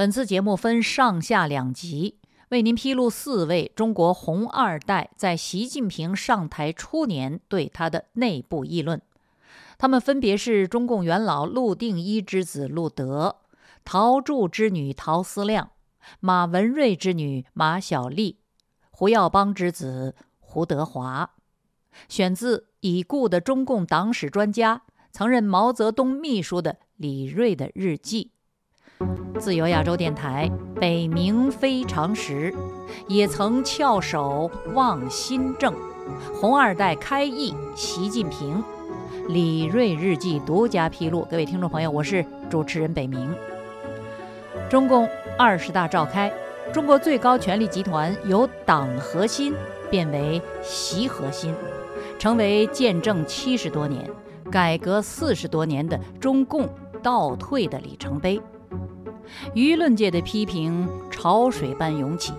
本次节目分上下两集，为您披露四位中国红二代在习近平上台初年对他的内部议论。他们分别是中共元老陆定一之子陆德、陶铸之女陶思亮、马文瑞之女马小丽、胡耀邦之子胡德华。选自已故的中共党史专家、曾任毛泽东秘书的李瑞的日记。自由亚洲电台北冥非常时，也曾翘首望新政，红二代开议习近平，李锐日记独家披露。各位听众朋友，我是主持人北冥。中共二十大召开，中国最高权力集团由党核心变为习核心，成为见证七十多年改革四十多年的中共倒退的里程碑。舆论界的批评潮水般涌起，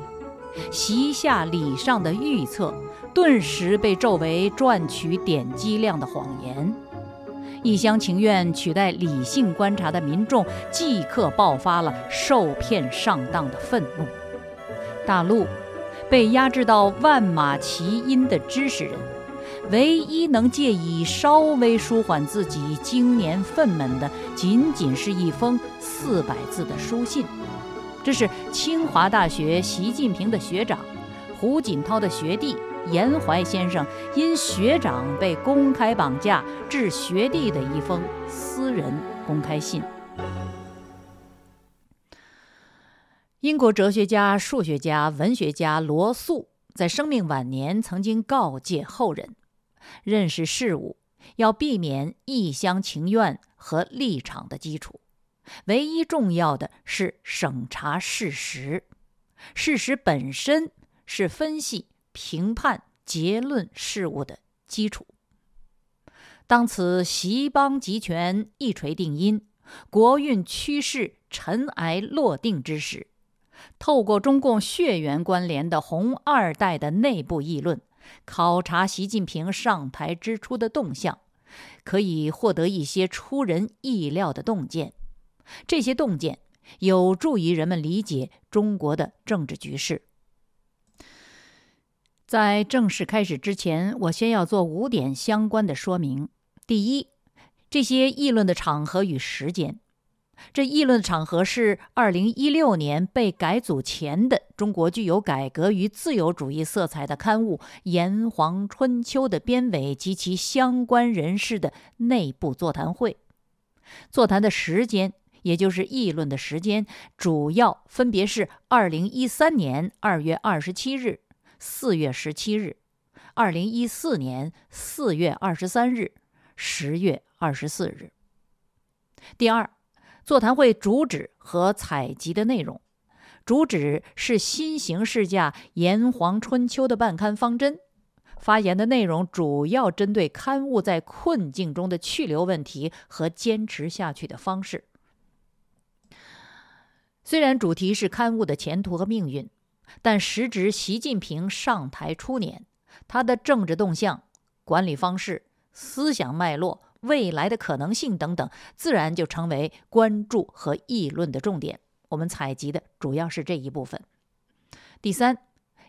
席下李上的预测顿时被咒为赚取点击量的谎言。一厢情愿取代理性观察的民众，即刻爆发了受骗上当的愤怒。大陆被压制到万马齐喑的知识人。唯一能借以稍微舒缓自己经年愤懑的，仅仅是一封四百字的书信。这是清华大学习近平的学长胡锦涛的学弟严怀先生因学长被公开绑架致学弟的一封私人公开信。英国哲学家、数学家、文学家罗素在生命晚年曾经告诫后人。认识事物要避免一厢情愿和立场的基础，唯一重要的是审查事实。事实本身是分析、评判、结论事物的基础。当此习邦集权一锤定音、国运趋势尘埃落定之时，透过中共血缘关联的红二代的内部议论。考察习近平上台之初的动向，可以获得一些出人意料的洞见。这些洞见有助于人们理解中国的政治局势。在正式开始之前，我先要做五点相关的说明。第一，这些议论的场合与时间。这议论场合是二零一六年被改组前的中国具有改革与自由主义色彩的刊物《炎黄春秋》的编委及其相关人士的内部座谈会。座谈的时间，也就是议论的时间，主要分别是二零一三年二月二十七日、四月十七日、二零一四年四月二十三日、十月二十四日。第二。座谈会主旨和采集的内容，主旨是新形势下炎黄春秋的办刊方针。发言的内容主要针对刊物在困境中的去留问题和坚持下去的方式。虽然主题是刊物的前途和命运，但时值习近平上台初年，他的政治动向、管理方式、思想脉络。未来的可能性等等，自然就成为关注和议论的重点。我们采集的主要是这一部分。第三，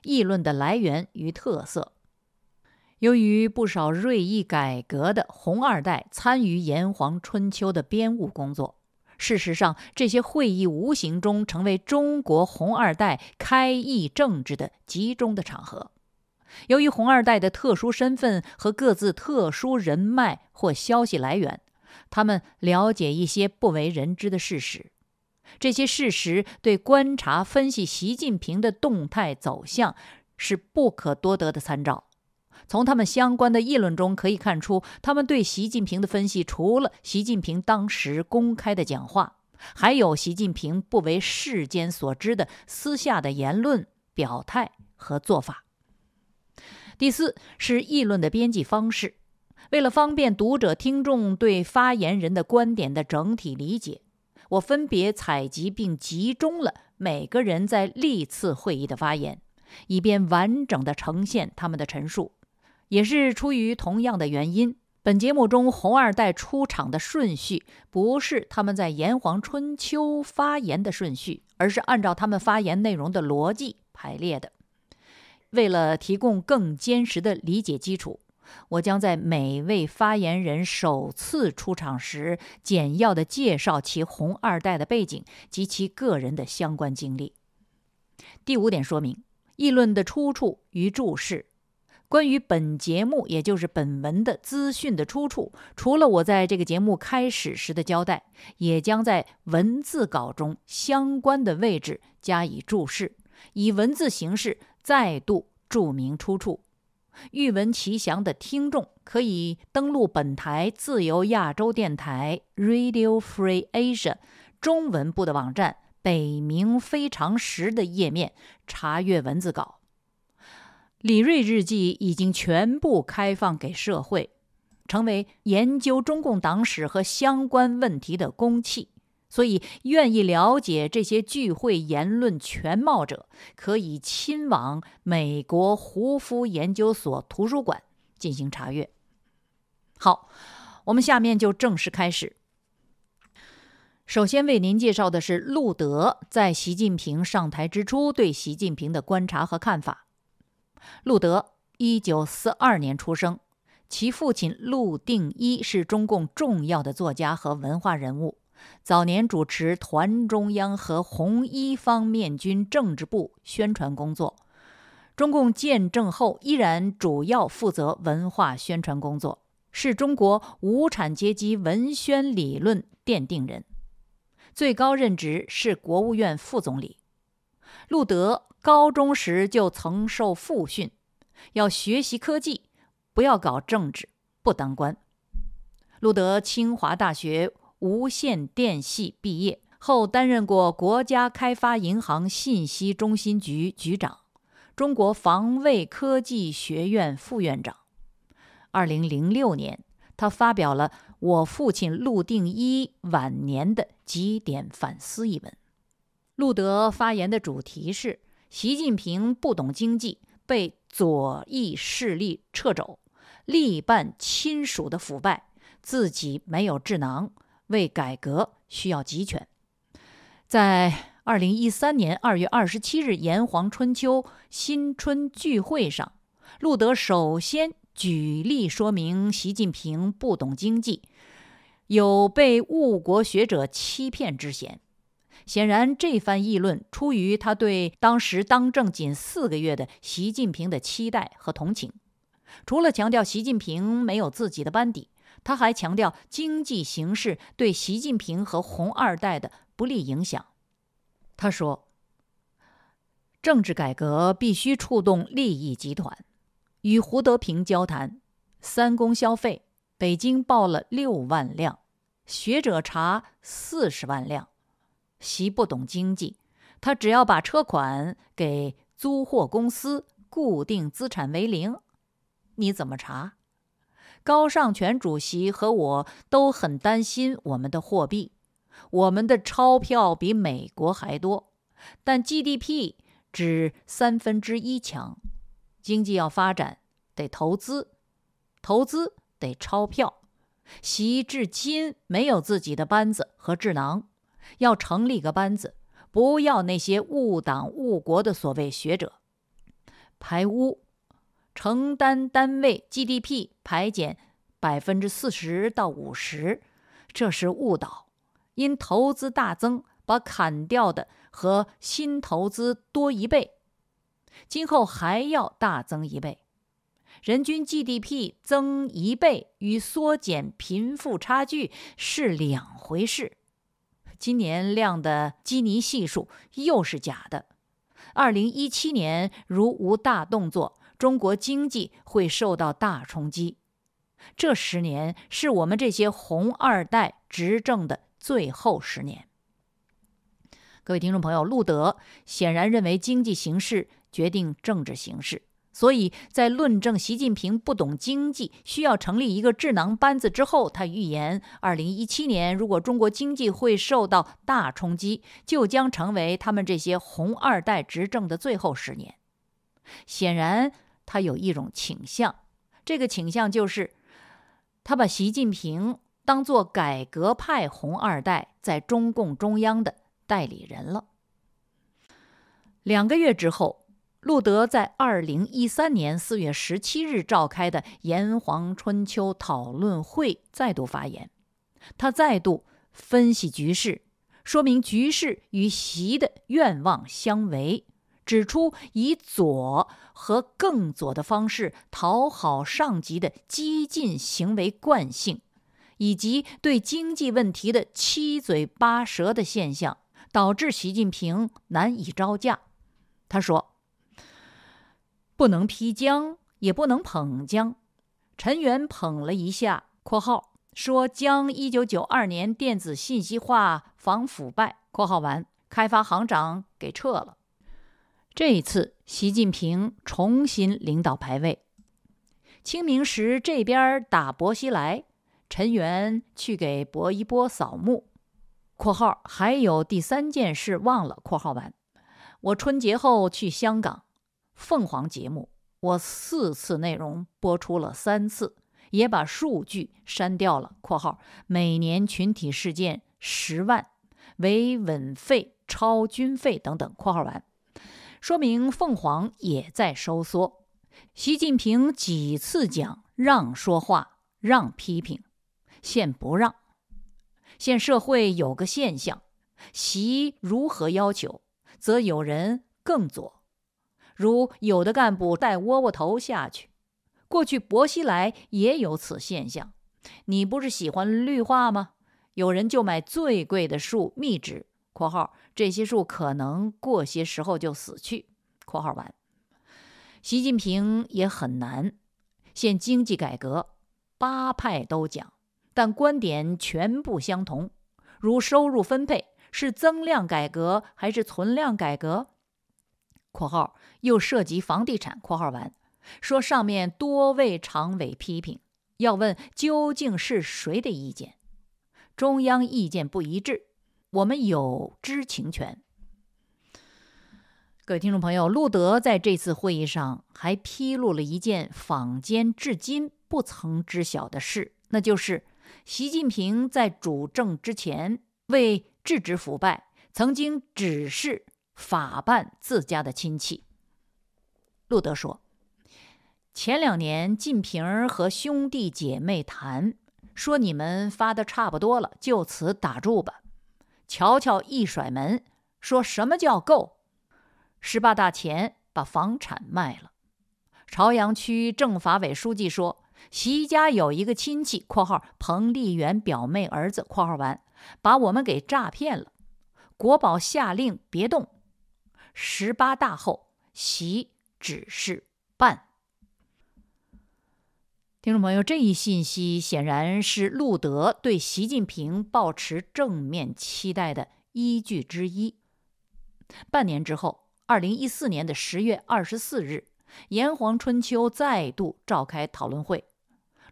议论的来源与特色。由于不少锐意改革的红二代参与《炎黄春秋》的编务工作，事实上，这些会议无形中成为中国红二代开议政治的集中的场合。由于红二代的特殊身份和各自特殊人脉或消息来源，他们了解一些不为人知的事实。这些事实对观察分析习近平的动态走向是不可多得的参照。从他们相关的议论中可以看出，他们对习近平的分析，除了习近平当时公开的讲话，还有习近平不为世间所知的私下的言论、表态和做法。第四是议论的编辑方式，为了方便读者、听众对发言人的观点的整体理解，我分别采集并集中了每个人在历次会议的发言，以便完整的呈现他们的陈述。也是出于同样的原因，本节目中“红二代”出场的顺序不是他们在炎黄春秋发言的顺序，而是按照他们发言内容的逻辑排列的。为了提供更坚实的理解基础，我将在每位发言人首次出场时简要地介绍其“红二代”的背景及其个人的相关经历。第五点说明：议论的出处与注释。关于本节目，也就是本文的资讯的出处，除了我在这个节目开始时的交代，也将在文字稿中相关的位置加以注释，以文字形式。再度注明出处，欲闻其详的听众可以登录本台自由亚洲电台 Radio Free Asia 中文部的网站“北冥非常时”的页面查阅文字稿。李瑞日记已经全部开放给社会，成为研究中共党史和相关问题的公器。所以，愿意了解这些聚会言论全貌者，可以亲往美国胡夫研究所图书馆进行查阅。好，我们下面就正式开始。首先为您介绍的是路德在习近平上台之初对习近平的观察和看法。路德，一九四二年出生，其父亲陆定一是中共重要的作家和文化人物。早年主持团中央和红一方面军政治部宣传工作，中共建政后依然主要负责文化宣传工作，是中国无产阶级文宣理论奠定人。最高任职是国务院副总理。陆德高中时就曾受父训，要学习科技，不要搞政治，不当官。陆德清华大学。无线电系毕业后，担任过国家开发银行信息中心局局长、中国防卫科技学院副院长。二零零六年，他发表了《我父亲陆定一晚年的几点反思》一文。陆德发言的主题是：习近平不懂经济，被左翼势力掣肘，力办亲属的腐败，自己没有智囊。为改革需要集权，在二零一三年二月二十七日炎黄春秋新春聚会上，路德首先举例说明习近平不懂经济，有被误国学者欺骗之嫌。显然，这番议论出于他对当时当政仅四个月的习近平的期待和同情。除了强调习近平没有自己的班底。他还强调经济形势对习近平和“红二代”的不利影响。他说：“政治改革必须触动利益集团。”与胡德平交谈，三公消费，北京报了六万辆，学者查四十万辆。习不懂经济，他只要把车款给租货公司，固定资产为零，你怎么查？高尚全主席和我都很担心我们的货币，我们的钞票比美国还多，但 GDP 只三分之一强。经济要发展，得投资，投资得钞票。习至今没有自己的班子和智囊，要成立个班子，不要那些误党误国的所谓学者，排污。承担单位 GDP 排减百分之四十到五十，这是误导。因投资大增，把砍掉的和新投资多一倍，今后还要大增一倍。人均 GDP 增一倍与缩减贫富差距是两回事。今年量的基尼系数又是假的。二零一七年如无大动作。中国经济会受到大冲击，这十年是我们这些红二代执政的最后十年。各位听众朋友，路德显然认为经济形势决定政治形势，所以在论证习近平不懂经济需要成立一个智囊班子之后，他预言二零一七年如果中国经济会受到大冲击，就将成为他们这些红二代执政的最后十年。显然。他有一种倾向，这个倾向就是他把习近平当做改革派“红二代”在中共中央的代理人了。两个月之后，路德在二零一三年四月十七日召开的炎黄春秋讨论会再度发言，他再度分析局势，说明局势与习的愿望相违。指出以左和更左的方式讨好上级的激进行为惯性，以及对经济问题的七嘴八舌的现象，导致习近平难以招架。他说：“不能批江，也不能捧江。”陈元捧了一下（括号）说：“江一九九二年电子信息化防腐败（括号完）开发行长给撤了。”这一次，习近平重新领导排位。清明时，这边打薄熙来，陈元去给薄一波扫墓。（括号还有第三件事忘了。）（括号完。）我春节后去香港凤凰节目，我四次内容播出了三次，也把数据删掉了。（括号每年群体事件十万，维稳费超军费等等。）（括号完。）说明凤凰也在收缩。习近平几次讲让说话、让批评，现不让。现社会有个现象，习如何要求，则有人更左。如有的干部带窝窝头下去，过去薄熙来也有此现象。你不是喜欢绿化吗？有人就买最贵的树，密植（括号）。这些树可能过些时候就死去。（括号完）习近平也很难。现经济改革，八派都讲，但观点全不相同。如收入分配是增量改革还是存量改革？（括号）又涉及房地产。（括号完）说上面多位常委批评，要问究竟是谁的意见？中央意见不一致。我们有知情权。各位听众朋友，路德在这次会议上还披露了一件坊间至今不曾知晓的事，那就是习近平在主政之前为制止腐败，曾经指示法办自家的亲戚。路德说：“前两年，习近平和兄弟姐妹谈，说你们发的差不多了，就此打住吧。”乔乔一甩门，说什么叫够？十八大前把房产卖了。朝阳区政法委书记说，席家有一个亲戚（括号彭丽媛表妹儿子）（括号完），把我们给诈骗了。国宝下令别动。十八大后，席只是办。听众朋友，这一信息显然是路德对习近平保持正面期待的依据之一。半年之后，二零一四年的十月二十四日，《炎黄春秋》再度召开讨论会，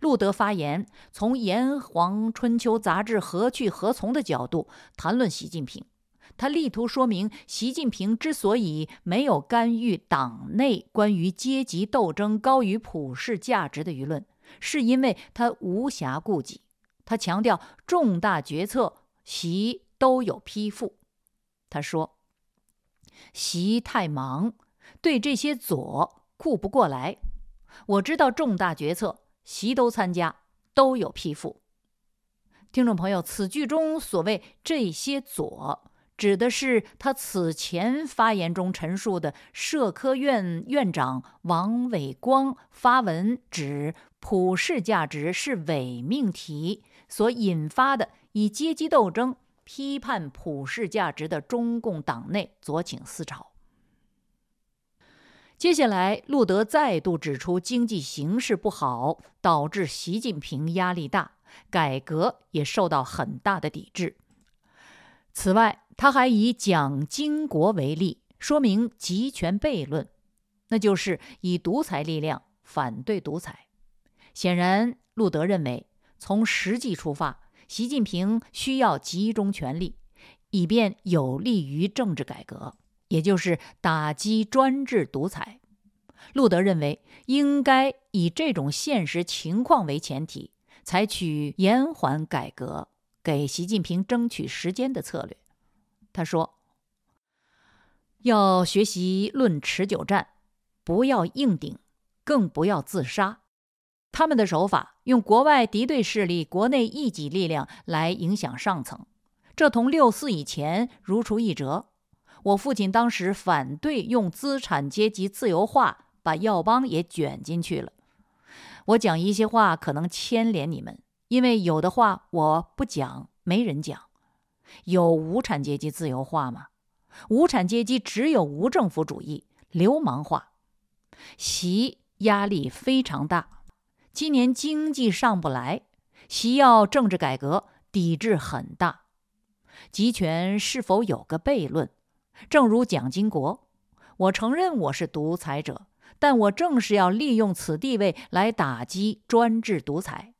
路德发言，从《炎黄春秋》杂志何去何从的角度谈论习近平。他力图说明，习近平之所以没有干预党内关于阶级斗争高于普世价值的舆论。是因为他无暇顾及，他强调重大决策席都有批复。他说：“席太忙，对这些左顾不过来。我知道重大决策席都参加，都有批复。”听众朋友，此句中所谓这些左。指的是他此前发言中陈述的，社科院院长王伟光发文指普世价值是伪命题所引发的，以阶级斗争批判普世价值的中共党内左倾思潮。接下来，路德再度指出，经济形势不好导致习近平压力大，改革也受到很大的抵制。此外，他还以蒋经国为例，说明集权悖论，那就是以独裁力量反对独裁。显然，路德认为，从实际出发，习近平需要集中权力，以便有利于政治改革，也就是打击专制独裁。路德认为，应该以这种现实情况为前提，采取延缓改革。给习近平争取时间的策略，他说：“要学习论持久战，不要硬顶，更不要自杀。他们的手法用国外敌对势力、国内异己力量来影响上层，这同六四以前如出一辙。我父亲当时反对用资产阶级自由化，把耀邦也卷进去了。我讲一些话可能牵连你们。”因为有的话我不讲，没人讲。有无产阶级自由化吗？无产阶级只有无政府主义、流氓化。习压力非常大，今年经济上不来，习要政治改革，抵制很大。集权是否有个悖论？正如蒋经国，我承认我是独裁者，但我正是要利用此地位来打击专制独裁。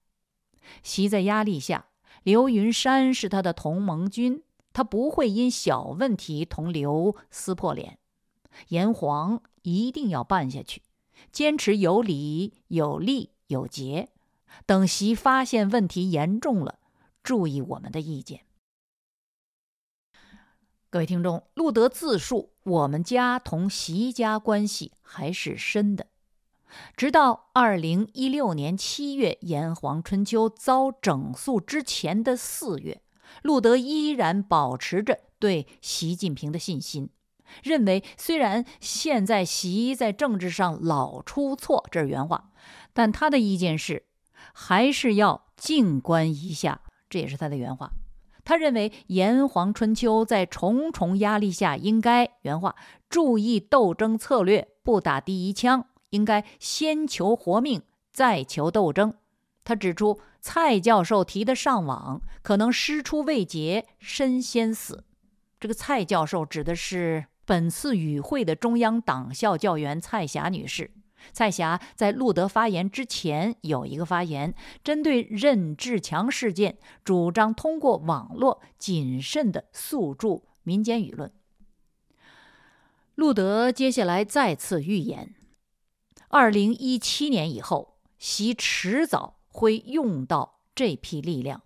席在压力下，刘云山是他的同盟军，他不会因小问题同刘撕破脸。炎黄一定要办下去，坚持有理、有利、有节。等席发现问题严重了，注意我们的意见。各位听众，路德自述，我们家同席家关系还是深的。直到二零一六年七月，《炎黄春秋》遭整肃之前的四月，路德依然保持着对习近平的信心，认为虽然现在习在政治上老出错，这是原话，但他的意见是还是要静观一下，这也是他的原话。他认为《炎黄春秋》在重重压力下应该原话注意斗争策略，不打第一枪。应该先求活命，再求斗争。他指出，蔡教授提的上网可能师出未捷身先死。这个蔡教授指的是本次与会的中央党校教员蔡霞女士。蔡霞在路德发言之前有一个发言，针对任志强事件，主张通过网络谨慎的诉诸民间舆论。路德接下来再次预言。二零一七年以后，习迟早会用到这批力量。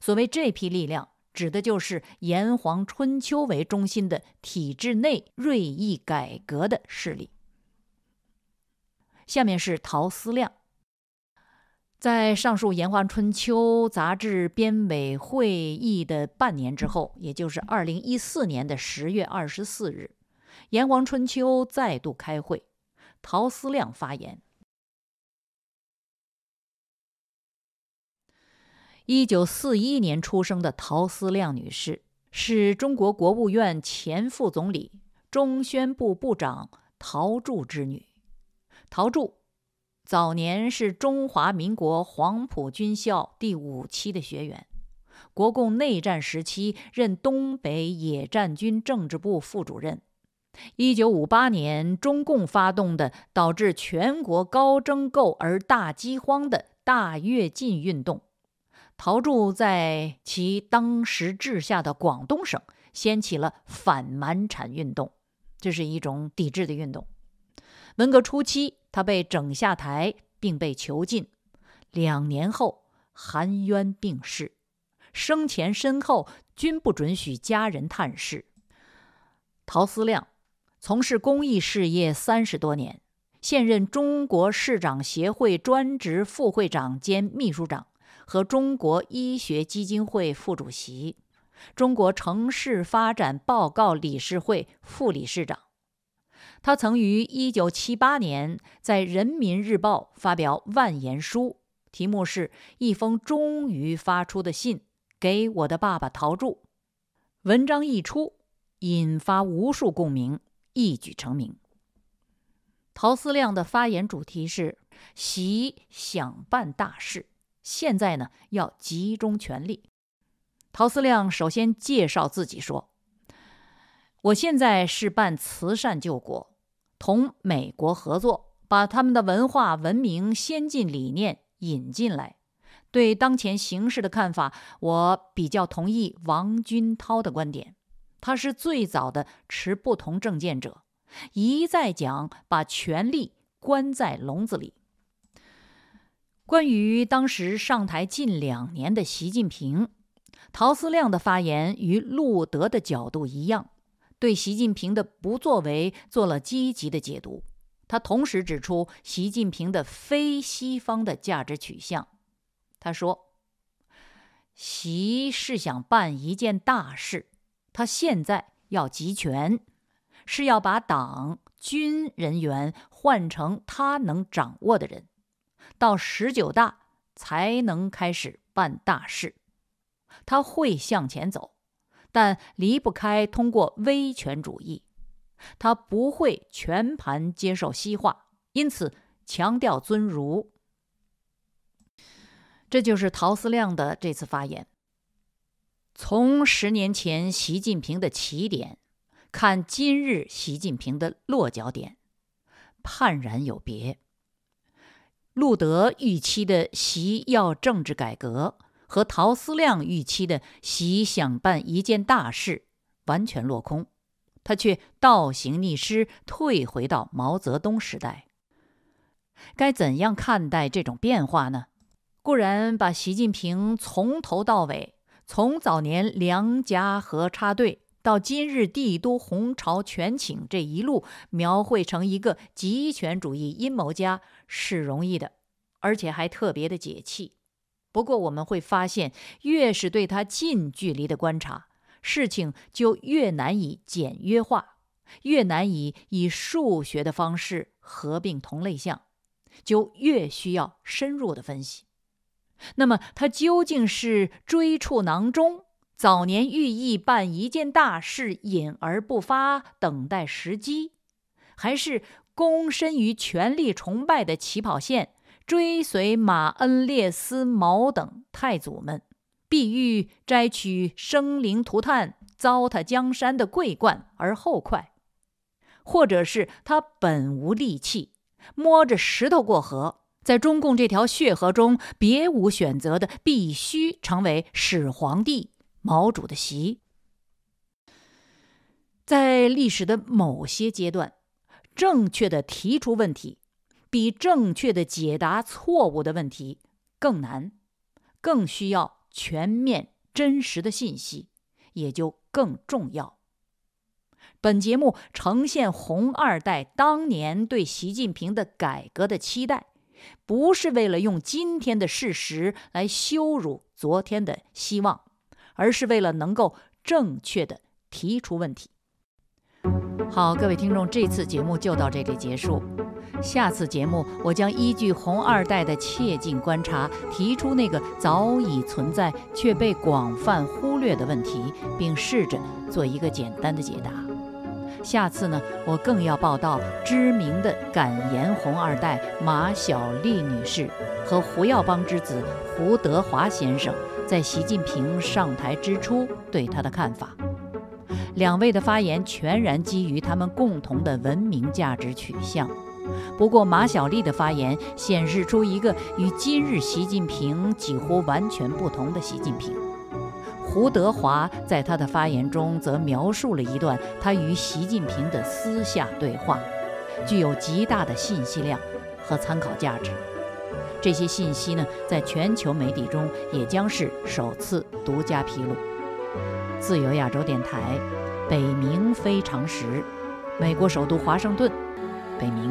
所谓这批力量，指的就是《炎黄春秋》为中心的体制内锐意改革的势力。下面是陶思亮，在上述《炎黄春秋》杂志编委会议的半年之后，也就是二零一四年的十月二十四日，《炎黄春秋》再度开会。陶思亮发言。一九四一年出生的陶思亮女士，是中国国务院前副总理、中宣部部长陶铸之女。陶铸早年是中华民国黄埔军校第五期的学员，国共内战时期任东北野战军政治部副主任。一九五八年，中共发动的导致全国高征购而大饥荒的大跃进运动，陶铸在其当时治下的广东省掀起了反满产运动，这是一种抵制的运动。文革初期，他被整下台并被囚禁，两年后含冤病逝，生前身后均不准许家人探视。陶思亮。从事公益事业三十多年，现任中国市长协会专职副会长兼秘书长和中国医学基金会副主席、中国城市发展报告理事会副理事长。他曾于一九七八年在《人民日报》发表万言书，题目是《一封终于发出的信给我的爸爸陶铸》。文章一出，引发无数共鸣。一举成名。陶思亮的发言主题是“习想办大事”，现在呢要集中全力。陶思亮首先介绍自己说：“我现在是办慈善救国，同美国合作，把他们的文化、文明、先进理念引进来。对当前形势的看法，我比较同意王军涛的观点。”他是最早的持不同政见者，一再讲把权力关在笼子里。关于当时上台近两年的习近平，陶思亮的发言与路德的角度一样，对习近平的不作为做了积极的解读。他同时指出习近平的非西方的价值取向。他说：“习是想办一件大事。”他现在要集权，是要把党军人员换成他能掌握的人，到十九大才能开始办大事。他会向前走，但离不开通过威权主义。他不会全盘接受西化，因此强调尊儒。这就是陶思亮的这次发言。从十年前习近平的起点，看今日习近平的落脚点，判然有别。路德预期的习要政治改革和陶思亮预期的习想办一件大事完全落空，他却倒行逆施，退回到毛泽东时代。该怎样看待这种变化呢？固然把习近平从头到尾。从早年梁家河插队到今日帝都红朝全请，这一路描绘成一个集权主义阴谋家是容易的，而且还特别的解气。不过我们会发现，越是对他近距离的观察，事情就越难以简约化，越难以以数学的方式合并同类项，就越需要深入的分析。那么他究竟是追处囊中，早年寓意办一件大事，隐而不发，等待时机，还是躬身于权力崇拜的起跑线，追随马恩列斯毛等太祖们，必欲摘取生灵涂炭、糟蹋江山的桂冠而后快？或者是他本无利器，摸着石头过河？在中共这条血河中，别无选择的，必须成为始皇帝、毛主席。在历史的某些阶段，正确的提出问题，比正确的解答错误的问题更难，更需要全面、真实的信息，也就更重要。本节目呈现红二代当年对习近平的改革的期待。不是为了用今天的事实来羞辱昨天的希望，而是为了能够正确地提出问题。好，各位听众，这次节目就到这里结束。下次节目，我将依据红二代的切近观察，提出那个早已存在却被广泛忽略的问题，并试着做一个简单的解答。下次呢，我更要报道知名的“敢言红二代”马晓丽女士和胡耀邦之子胡德华先生在习近平上台之初对他的看法。两位的发言全然基于他们共同的文明价值取向。不过，马晓丽的发言显示出一个与今日习近平几乎完全不同的习近平。胡德华在他的发言中，则描述了一段他与习近平的私下对话，具有极大的信息量和参考价值。这些信息呢，在全球媒体中也将是首次独家披露。自由亚洲电台，北冥非常时，美国首都华盛顿，北冥。